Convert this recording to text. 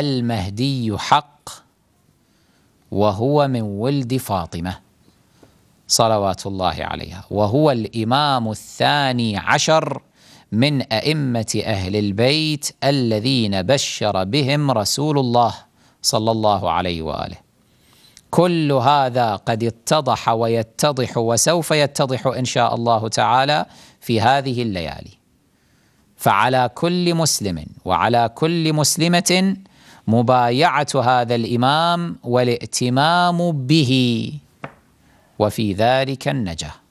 المهدي حق وهو من ولد فاطمة صلوات الله عليها وهو الإمام الثاني عشر من أئمة أهل البيت الذين بشر بهم رسول الله صلى الله عليه وآله كل هذا قد اتضح ويتضح وسوف يتضح إن شاء الله تعالى في هذه الليالي فعلى كل مسلم وعلى كل مسلمة مبايعه هذا الامام والائتمام به وفي ذلك النجاه